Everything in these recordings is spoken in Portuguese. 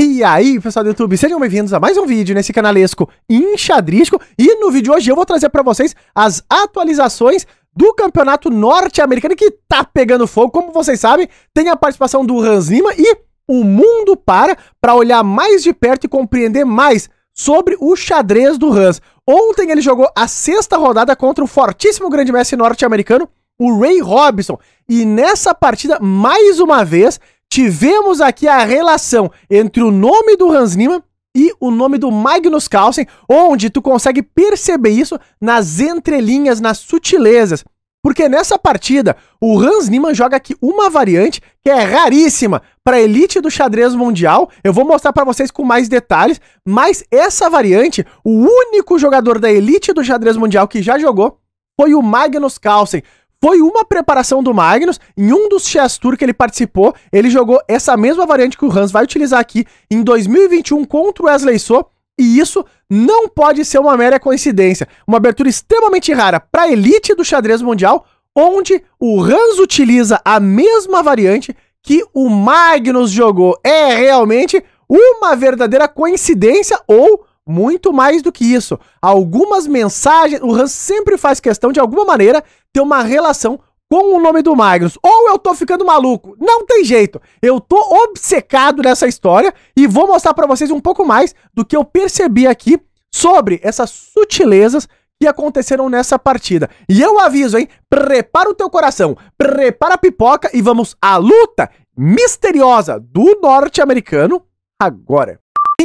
E aí, pessoal do YouTube, sejam bem-vindos a mais um vídeo nesse canalesco enxadrístico. E no vídeo de hoje eu vou trazer para vocês as atualizações do campeonato norte-americano que tá pegando fogo. Como vocês sabem, tem a participação do Hans Lima e o mundo para para olhar mais de perto e compreender mais sobre o xadrez do Hans. Ontem ele jogou a sexta rodada contra o fortíssimo grande mestre norte-americano, o Ray Robson. E nessa partida, mais uma vez, tivemos aqui a relação entre o nome do Hans Niemann e o nome do Magnus Carlsen, onde tu consegue perceber isso nas entrelinhas, nas sutilezas. Porque nessa partida, o Hans Niemann joga aqui uma variante que é raríssima para a elite do xadrez mundial. Eu vou mostrar para vocês com mais detalhes, mas essa variante, o único jogador da elite do xadrez mundial que já jogou foi o Magnus Carlsen. Foi uma preparação do Magnus. Em um dos Chess Tour que ele participou, ele jogou essa mesma variante que o Hans vai utilizar aqui em 2021 contra o Wesley So. E isso não pode ser uma mera coincidência. Uma abertura extremamente rara para a elite do xadrez mundial, onde o Hans utiliza a mesma variante que o Magnus jogou. É realmente uma verdadeira coincidência ou muito mais do que isso. Algumas mensagens. O Hans sempre faz questão, de alguma maneira, ter uma relação com o nome do Magnus. Ou eu tô ficando maluco. Não tem jeito. Eu tô obcecado nessa história e vou mostrar para vocês um pouco mais do que eu percebi aqui sobre essas sutilezas que aconteceram nessa partida. E eu aviso, hein? Prepara o teu coração, prepara a pipoca e vamos à luta misteriosa do norte-americano agora.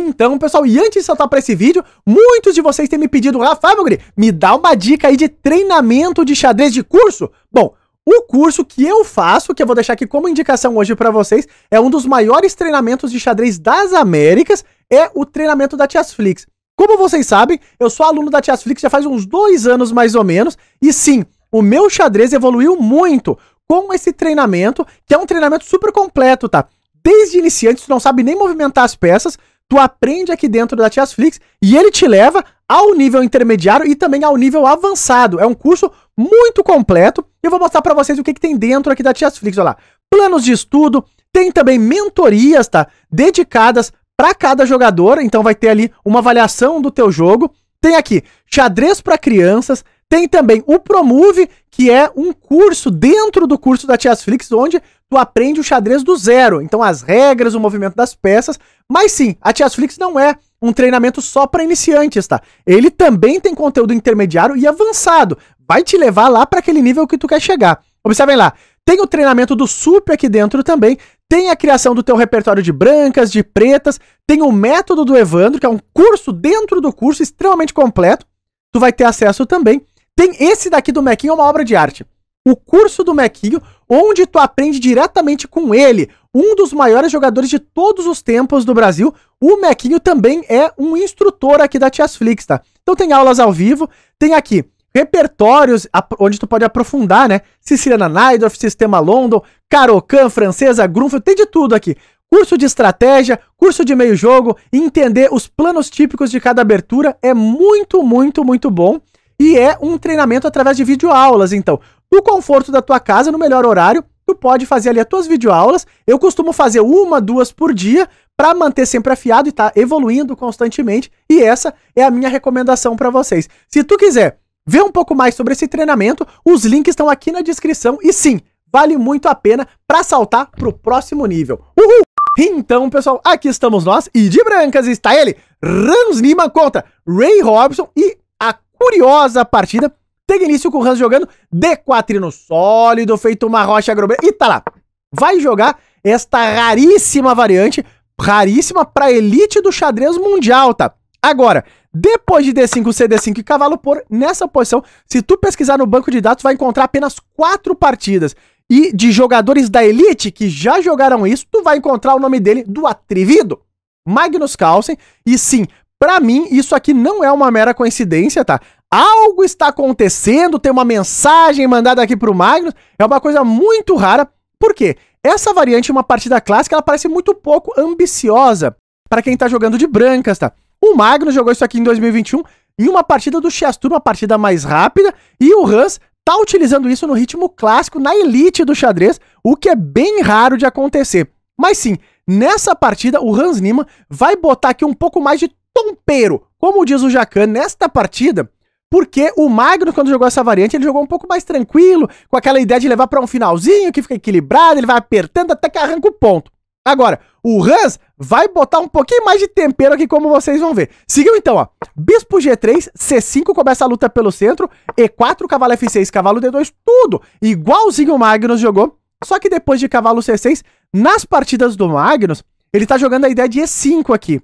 Então, pessoal, e antes de saltar para esse vídeo, muitos de vocês têm me pedido, Rafael me dá uma dica aí de treinamento de xadrez de curso? Bom, o curso que eu faço, que eu vou deixar aqui como indicação hoje para vocês, é um dos maiores treinamentos de xadrez das Américas, é o treinamento da Chess Como vocês sabem, eu sou aluno da Chess já faz uns dois anos mais ou menos, e sim, o meu xadrez evoluiu muito com esse treinamento, que é um treinamento super completo, tá? Desde iniciante, você não sabe nem movimentar as peças, tu aprende aqui dentro da Chessflix e ele te leva ao nível intermediário e também ao nível avançado. É um curso muito completo. Eu vou mostrar para vocês o que, que, tem dentro aqui da Chessflix, olha lá. Planos de estudo, tem também mentorias, tá? Dedicadas para cada jogador, então vai ter ali uma avaliação do teu jogo. Tem aqui xadrez para crianças, tem também o Promove, que é um curso dentro do curso da Tias Flix, onde tu aprende o xadrez do zero. Então, as regras, o movimento das peças. Mas sim, a Tias Flix não é um treinamento só para iniciantes, tá? Ele também tem conteúdo intermediário e avançado. Vai te levar lá para aquele nível que tu quer chegar. Observem lá. Tem o treinamento do Super aqui dentro também. Tem a criação do teu repertório de brancas, de pretas. Tem o método do Evandro, que é um curso dentro do curso, extremamente completo. Tu vai ter acesso também tem esse daqui do Mequinho, é uma obra de arte. O curso do Mequinho, onde tu aprende diretamente com ele, um dos maiores jogadores de todos os tempos do Brasil. O Mequinho também é um instrutor aqui da Tias Flix, tá? Então tem aulas ao vivo, tem aqui repertórios onde tu pode aprofundar, né? Siciliana Naidorf, Sistema London, Carocan, Francesa, Grunfeld, tem de tudo aqui. Curso de estratégia, curso de meio jogo, entender os planos típicos de cada abertura é muito, muito, muito bom. E é um treinamento através de videoaulas, então. No conforto da tua casa, no melhor horário, tu pode fazer ali as tuas videoaulas. Eu costumo fazer uma, duas por dia para manter sempre afiado e tá evoluindo constantemente. E essa é a minha recomendação para vocês. Se tu quiser ver um pouco mais sobre esse treinamento, os links estão aqui na descrição e sim, vale muito a pena para saltar pro próximo nível. Uhul! Então, pessoal, aqui estamos nós e de brancas está ele, Ramos Lima contra Ray Robson e curiosa partida. Tem início com o Hans jogando D4 no sólido, feito uma rocha grobeira. E tá lá. Vai jogar esta raríssima variante, raríssima pra elite do xadrez mundial, tá? Agora, depois de D5, CD5 e cavalo por, nessa posição, se tu pesquisar no banco de dados, vai encontrar apenas quatro partidas. E de jogadores da elite que já jogaram isso, tu vai encontrar o nome dele do atrevido Magnus Carlsen. E sim, para mim, isso aqui não é uma mera coincidência, tá? Algo está acontecendo, tem uma mensagem mandada aqui pro Magnus, é uma coisa muito rara. Por quê? Essa variante, uma partida clássica, ela parece muito pouco ambiciosa para quem tá jogando de brancas, tá? O Magnus jogou isso aqui em 2021 em uma partida do Chastur, uma partida mais rápida, e o Hans tá utilizando isso no ritmo clássico, na elite do xadrez, o que é bem raro de acontecer. Mas sim, nessa partida o Hans Niemann vai botar aqui um pouco mais de tompeiro, como diz o Jacan nesta partida, porque o Magnus quando jogou essa variante, ele jogou um pouco mais tranquilo, com aquela ideia de levar para um finalzinho, que fica equilibrado, ele vai apertando até que arranca o ponto. Agora, o Hans vai botar um pouquinho mais de tempero aqui, como vocês vão ver. Seguiu então, ó. Bispo G3, C5 começa a luta pelo centro, E4, cavalo F6, cavalo D2, tudo igualzinho o Magnus jogou. Só que depois de cavalo C6, nas partidas do Magnus, ele tá jogando a ideia de E5 aqui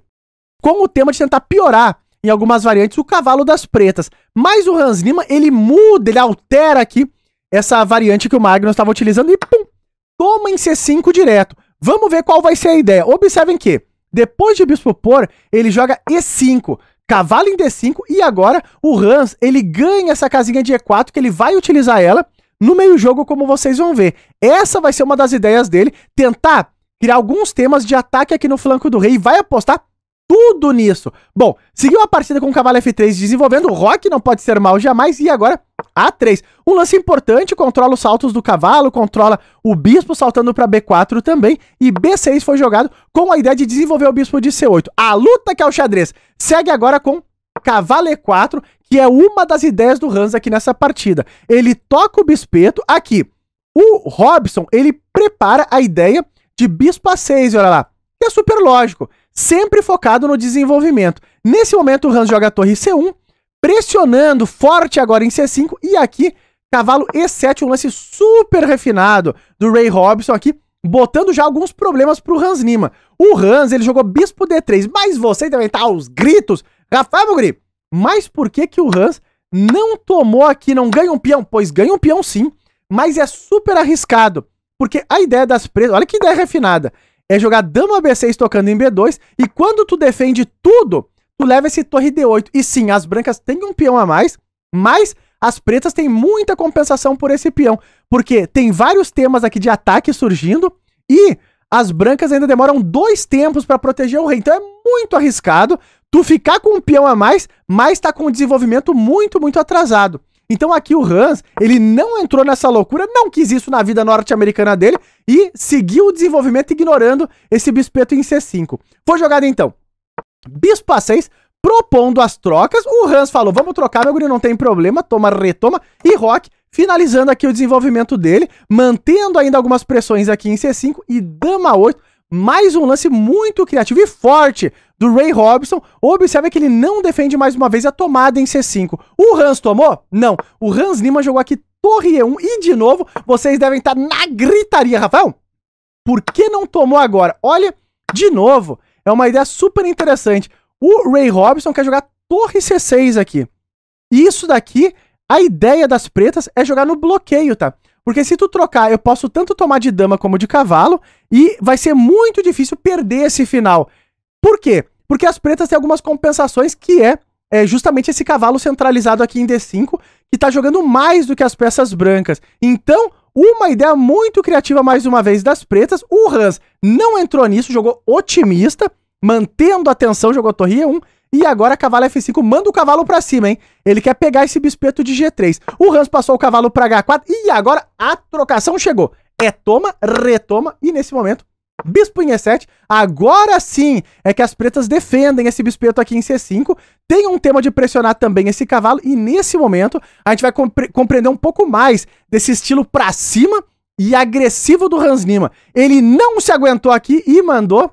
com o tema de tentar piorar em algumas variantes o cavalo das pretas. Mas o Hans Lima, ele muda, ele altera aqui essa variante que o Magnus estava utilizando e pum, toma em C5 direto. Vamos ver qual vai ser a ideia. Observem que, depois de Bispo Por, ele joga E5, cavalo em D5 e agora o Hans, ele ganha essa casinha de E4 que ele vai utilizar ela no meio jogo, como vocês vão ver. Essa vai ser uma das ideias dele, tentar criar alguns temas de ataque aqui no flanco do rei e vai apostar tudo nisso. Bom, seguiu a partida com o cavalo F3 desenvolvendo o rock, não pode ser mal jamais, e agora A3. Um lance importante, controla os saltos do cavalo, controla o bispo saltando para B4 também, e B6 foi jogado com a ideia de desenvolver o bispo de C8. A luta que é o xadrez segue agora com cavalo E4, que é uma das ideias do Hans aqui nessa partida. Ele toca o bispeto aqui. O Robson, ele prepara a ideia de bispo A6, olha lá. Que é super lógico sempre focado no desenvolvimento. Nesse momento, o Hans joga a torre C1, pressionando forte agora em C5, e aqui, cavalo E7, um lance super refinado do Ray Robson aqui, botando já alguns problemas pro Hans Nima. O Hans, ele jogou bispo D3, mas você também tá aos gritos, Rafael Mugri, mas por que que o Hans não tomou aqui, não ganha um peão? Pois ganha um peão sim, mas é super arriscado, porque a ideia das presas, olha que ideia refinada, é jogar dama B6 tocando em B2, e quando tu defende tudo, tu leva esse torre D8. E sim, as brancas têm um peão a mais, mas as pretas têm muita compensação por esse peão, porque tem vários temas aqui de ataque surgindo, e as brancas ainda demoram dois tempos para proteger o rei, então é muito arriscado tu ficar com um peão a mais, mas tá com um desenvolvimento muito, muito atrasado. Então aqui o Hans, ele não entrou nessa loucura, não quis isso na vida norte-americana dele e seguiu o desenvolvimento ignorando esse bispeto em C5. Foi jogado então. Bispo A6, propondo as trocas. O Hans falou: vamos trocar, meu guri, não tem problema. Toma, retoma. E Rock finalizando aqui o desenvolvimento dele, mantendo ainda algumas pressões aqui em C5 e Dama 8 mais um lance muito criativo e forte do Ray Robson. Observe que ele não defende mais uma vez a tomada em C5. O Hans tomou? Não. O Hans Lima jogou aqui torre E1 e de novo vocês devem estar tá na gritaria, Rafael. Por que não tomou agora? Olha, de novo, é uma ideia super interessante. O Ray Robson quer jogar torre C6 aqui. Isso daqui, a ideia das pretas é jogar no bloqueio, tá? Porque se tu trocar, eu posso tanto tomar de dama como de cavalo, e vai ser muito difícil perder esse final. Por quê? Porque as pretas têm algumas compensações que é, é justamente esse cavalo centralizado aqui em D5, que tá jogando mais do que as peças brancas. Então, uma ideia muito criativa mais uma vez das pretas. O Hans não entrou nisso, jogou otimista, mantendo a tensão, jogou torre E1, e agora cavalo F5 manda o cavalo pra cima, hein? Ele quer pegar esse bispeto de G3. O Hans passou o cavalo pra H4 e agora a trocação chegou. É toma, retoma e nesse momento Bispo em E7, agora sim é que as pretas defendem esse bispeto aqui em C5, tem um tema de pressionar também esse cavalo, e nesse momento a gente vai compre compreender um pouco mais desse estilo pra cima e agressivo do Hans Nima. Ele não se aguentou aqui e mandou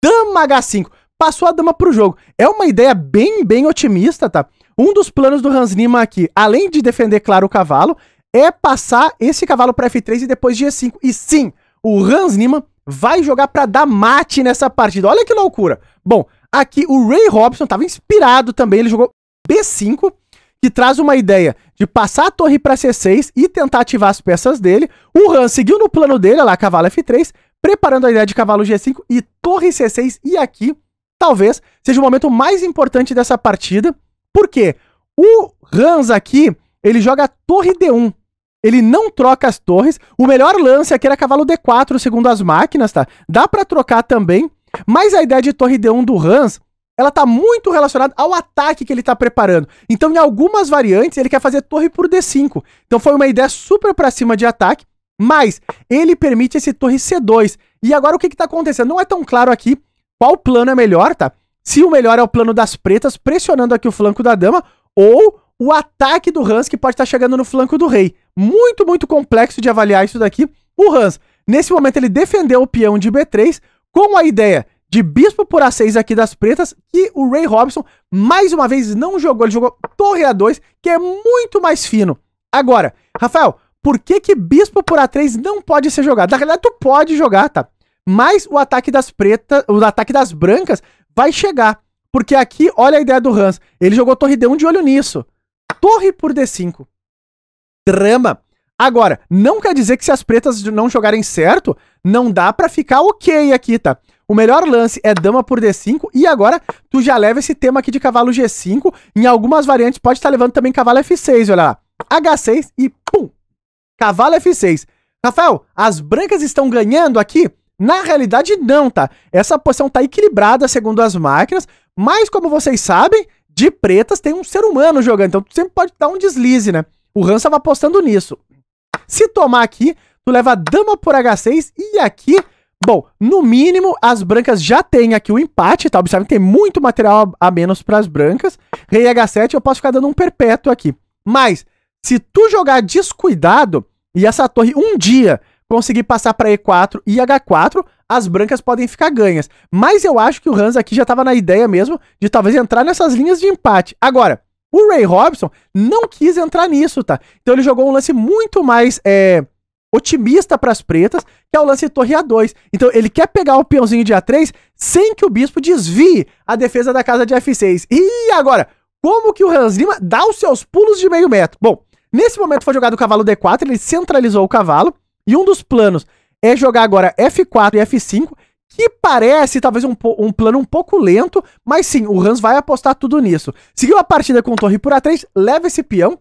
dama H5 passou a dama pro jogo. É uma ideia bem, bem otimista, tá? Um dos planos do Hans Nima aqui, além de defender, claro, o cavalo, é passar esse cavalo para F3 e depois G5. E sim, o Hans Nima vai jogar para dar mate nessa partida. Olha que loucura. Bom, aqui o Ray Robson estava inspirado também, ele jogou B5, que traz uma ideia de passar a torre para C6 e tentar ativar as peças dele. O Hans seguiu no plano dele, olha lá, cavalo F3, preparando a ideia de cavalo G5 e torre C6. E aqui talvez seja o momento mais importante dessa partida, porque o Hans aqui, ele joga a torre D1. Ele não troca as torres. O melhor lance aqui era cavalo D4, segundo as máquinas, tá? Dá para trocar também, mas a ideia de torre D1 do Hans ela tá muito relacionada ao ataque que ele tá preparando. Então, em algumas variantes, ele quer fazer torre por D5. Então, foi uma ideia super pra cima de ataque, mas ele permite esse torre C2. E agora, o que que tá acontecendo? Não é tão claro aqui qual plano é melhor, tá? Se o melhor é o plano das pretas, pressionando aqui o flanco da dama, ou o ataque do Hans, que pode estar tá chegando no flanco do rei. Muito, muito complexo de avaliar isso daqui. O Hans, nesse momento, ele defendeu o peão de B3 com a ideia de bispo por A6 aqui das pretas, que o Ray Robson, mais uma vez, não jogou. Ele jogou torre A2, que é muito mais fino. Agora, Rafael, por que que bispo por A3 não pode ser jogado? Na realidade, tu pode jogar, tá? mas o ataque das pretas, o ataque das brancas vai chegar. Porque aqui, olha a ideia do Hans. Ele jogou torre D1 de olho nisso. Torre por D5. Drama. Agora, não quer dizer que se as pretas não jogarem certo, não dá para ficar ok aqui, tá? O melhor lance é dama por D5 e agora tu já leva esse tema aqui de cavalo G5. Em algumas variantes pode estar tá levando também cavalo F6, olha lá. H6 e pum! Cavalo F6. Rafael, as brancas estão ganhando aqui? Na realidade, não, tá? Essa posição tá equilibrada segundo as máquinas, mas como vocês sabem, de pretas tem um ser humano jogando, então tu sempre pode dar um deslize, né? O Han estava apostando nisso. Se tomar aqui, tu leva a dama por H6 e aqui, bom, no mínimo as brancas já têm aqui o empate, tá? Observem que tem muito material a, a menos para as brancas. Rei H7 eu posso ficar dando um perpétuo aqui. Mas se tu jogar descuidado e essa torre um dia conseguir passar para E4 e H4, as brancas podem ficar ganhas. Mas eu acho que o Hans aqui já estava na ideia mesmo de talvez entrar nessas linhas de empate. Agora, o Ray Robson não quis entrar nisso, tá? Então ele jogou um lance muito mais é, otimista para as pretas, que é o lance torre A2. Então ele quer pegar o peãozinho de A3 sem que o bispo desvie a defesa da casa de F6. E agora, como que o Hans Lima dá os seus pulos de meio metro? Bom, nesse momento foi jogado o cavalo D4, ele centralizou o cavalo, e um dos planos é jogar agora F4 e F5, que parece talvez um, um, plano um pouco lento, mas sim, o Hans vai apostar tudo nisso. Seguiu a partida com torre por A3, leva esse peão.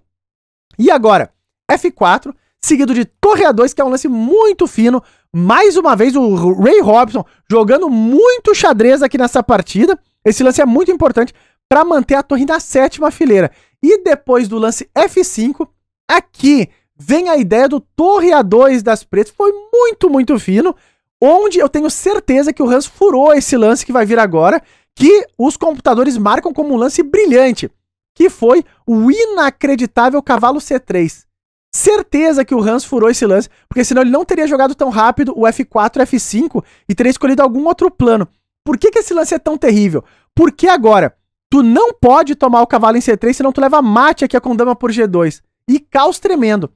E agora, F4, seguido de torre A2, que é um lance muito fino. Mais uma vez, o Ray Robson jogando muito xadrez aqui nessa partida. Esse lance é muito importante para manter a torre na sétima fileira. E depois do lance F5, aqui vem a ideia do Torre A2 das Pretas. Foi muito, muito fino. Onde eu tenho certeza que o Hans furou esse lance que vai vir agora, que os computadores marcam como um lance brilhante, que foi o inacreditável cavalo C3. Certeza que o Hans furou esse lance, porque senão ele não teria jogado tão rápido o F4, F5 e teria escolhido algum outro plano. Por que, que esse lance é tão terrível? Porque agora, tu não pode tomar o cavalo em C3, senão tu leva mate aqui a condama por G2. E caos tremendo.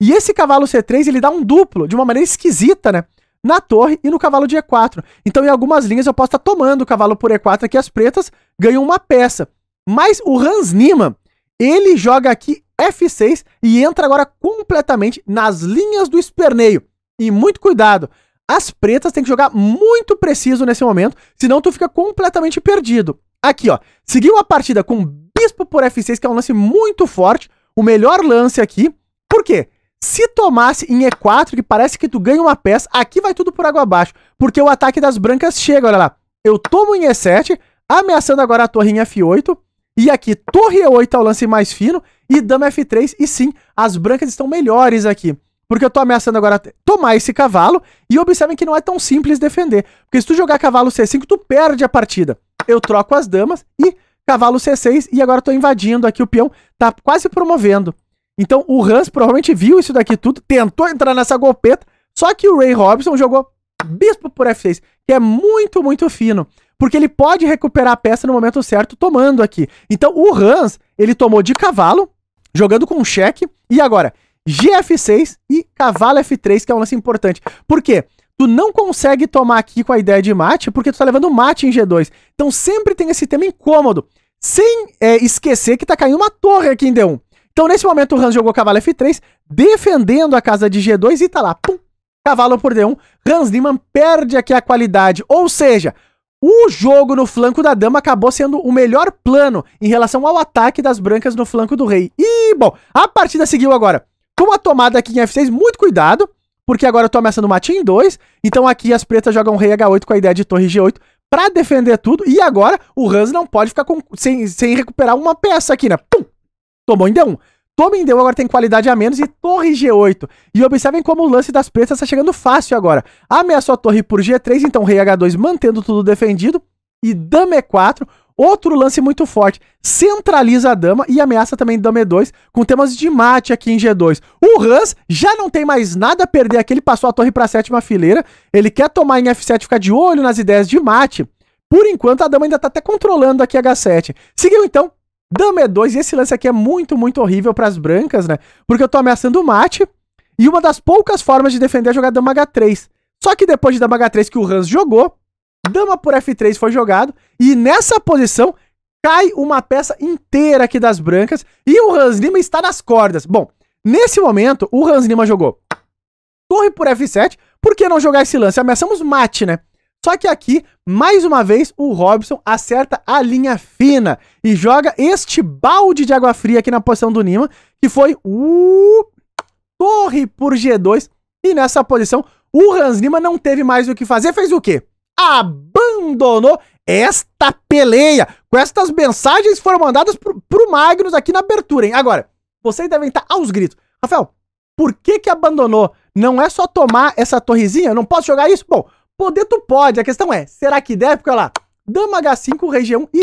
E esse cavalo C3, ele dá um duplo, de uma maneira esquisita, né? Na torre e no cavalo de E4. Então, em algumas linhas, eu posso estar tá tomando o cavalo por E4 aqui, as pretas ganham uma peça. Mas o Hans nima ele joga aqui F6 e entra agora completamente nas linhas do esperneio. E muito cuidado, as pretas têm que jogar muito preciso nesse momento, senão tu fica completamente perdido. Aqui, ó, seguiu a partida com bispo por F6, que é um lance muito forte, o melhor lance aqui. Por quê? Se tomasse em E4, que parece que tu ganha uma peça, aqui vai tudo por água abaixo. Porque o ataque das brancas chega, olha lá. Eu tomo em E7, ameaçando agora a torre em F8. E aqui, torre E8 é o lance mais fino. E dama F3. E sim, as brancas estão melhores aqui. Porque eu tô ameaçando agora tomar esse cavalo. E observem que não é tão simples defender. Porque se tu jogar cavalo C5, tu perde a partida. Eu troco as damas e cavalo C6. E agora eu tô invadindo aqui o peão. Tá quase promovendo. Então o Hans provavelmente viu isso daqui tudo, tentou entrar nessa golpeta, só que o Ray Robson jogou bispo por F6, que é muito, muito fino. Porque ele pode recuperar a peça no momento certo tomando aqui. Então o Hans, ele tomou de cavalo, jogando com cheque, e agora GF6 e cavalo F3, que é um lance importante. Por quê? Tu não consegue tomar aqui com a ideia de mate, porque tu tá levando mate em G2. Então sempre tem esse tema incômodo. Sem é, esquecer que tá caindo uma torre aqui em D1. Então, nesse momento, o Hans jogou cavalo F3, defendendo a casa de G2 e tá lá, pum, cavalo por D1. Hans Niemann perde aqui a qualidade, ou seja, o jogo no flanco da dama acabou sendo o melhor plano em relação ao ataque das brancas no flanco do rei. E, bom, a partida seguiu agora com a tomada aqui em F6, muito cuidado, porque agora eu tô ameaçando o matinho em 2, então aqui as pretas jogam rei H8 com a ideia de torre G8 pra defender tudo, e agora o Hans não pode ficar com, sem, sem recuperar uma peça aqui, né? Pum! tomou em D1. Toma em D1 agora tem qualidade a menos e torre G8. E observem como o lance das pretas está chegando fácil agora. Ameaçou a torre por G3, então rei H2 mantendo tudo defendido. E dama E4, outro lance muito forte. Centraliza a dama e ameaça também dama E2 com temas de mate aqui em G2. O Hans já não tem mais nada a perder aqui, ele passou a torre para a sétima fileira. Ele quer tomar em F7 ficar de olho nas ideias de mate. Por enquanto, a dama ainda está até controlando aqui H7. Seguiu então Dama e é 2 e esse lance aqui é muito, muito horrível para as brancas, né? Porque eu tô ameaçando o mate e uma das poucas formas de defender é jogar Dama H3. Só que depois de Dama H3 que o Hans jogou, Dama por F3 foi jogado e nessa posição cai uma peça inteira aqui das brancas e o Hans Lima está nas cordas. Bom, nesse momento o Hans Lima jogou Torre por F7, por que não jogar esse lance? Ameaçamos mate, né? Só que aqui, mais uma vez, o Robson acerta a linha fina e joga este balde de água fria aqui na posição do Nima, que foi o torre por G2. E nessa posição, o Hans Nima não teve mais o que fazer, fez o quê? Abandonou esta peleia. Com estas mensagens foram mandadas pro, pro Magnus aqui na abertura, hein? Agora, vocês devem estar aos gritos. Rafael, por que que abandonou? Não é só tomar essa torrezinha? Eu não posso jogar isso? Bom, Poder tu pode, a questão é, será que der? Porque olha lá, dama H5, região e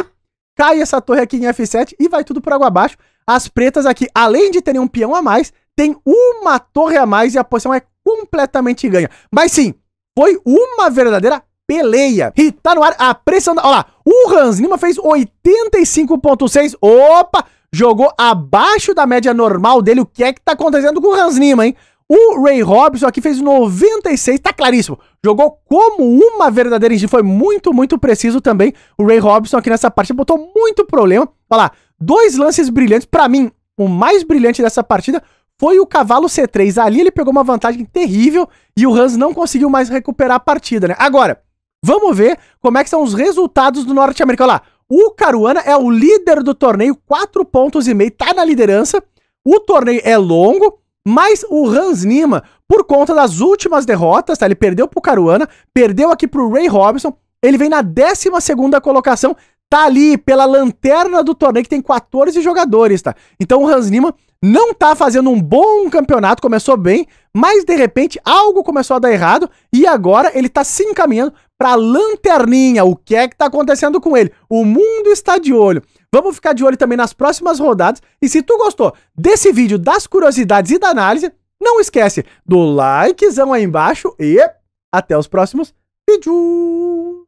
cai essa torre aqui em F7 e vai tudo por água abaixo. As pretas aqui, além de terem um peão a mais, tem uma torre a mais e a posição é completamente ganha. Mas sim, foi uma verdadeira peleia. E tá no ar a pressão da... Olha lá, o Hans Lima fez 85.6. Opa! Jogou abaixo da média normal dele. O que é que tá acontecendo com o Hans Lima, hein? O Ray Robson aqui fez 96, tá claríssimo. Jogou como uma verdadeira engine, foi muito, muito preciso também. O Ray Robson aqui nessa parte botou muito problema. Olha lá, dois lances brilhantes. Para mim, o mais brilhante dessa partida foi o cavalo C3. Ali ele pegou uma vantagem terrível e o Hans não conseguiu mais recuperar a partida, né? Agora, vamos ver como é que são os resultados do Norte América. Olha lá, o Caruana é o líder do torneio, 4 pontos e meio, tá na liderança. O torneio é longo, mas o Hans Nima, por conta das últimas derrotas, tá? Ele perdeu pro Caruana, perdeu aqui pro Ray Robinson. Ele vem na 12 colocação, tá ali pela lanterna do torneio, que tem 14 jogadores, tá? Então o Hans Nima não tá fazendo um bom campeonato, começou bem, mas de repente algo começou a dar errado e agora ele tá se encaminhando para lanterninha. O que é que tá acontecendo com ele? O mundo está de olho. Vamos ficar de olho também nas próximas rodadas. E se tu gostou desse vídeo das curiosidades e da análise, não esquece do likezão aí embaixo e até os próximos vídeos.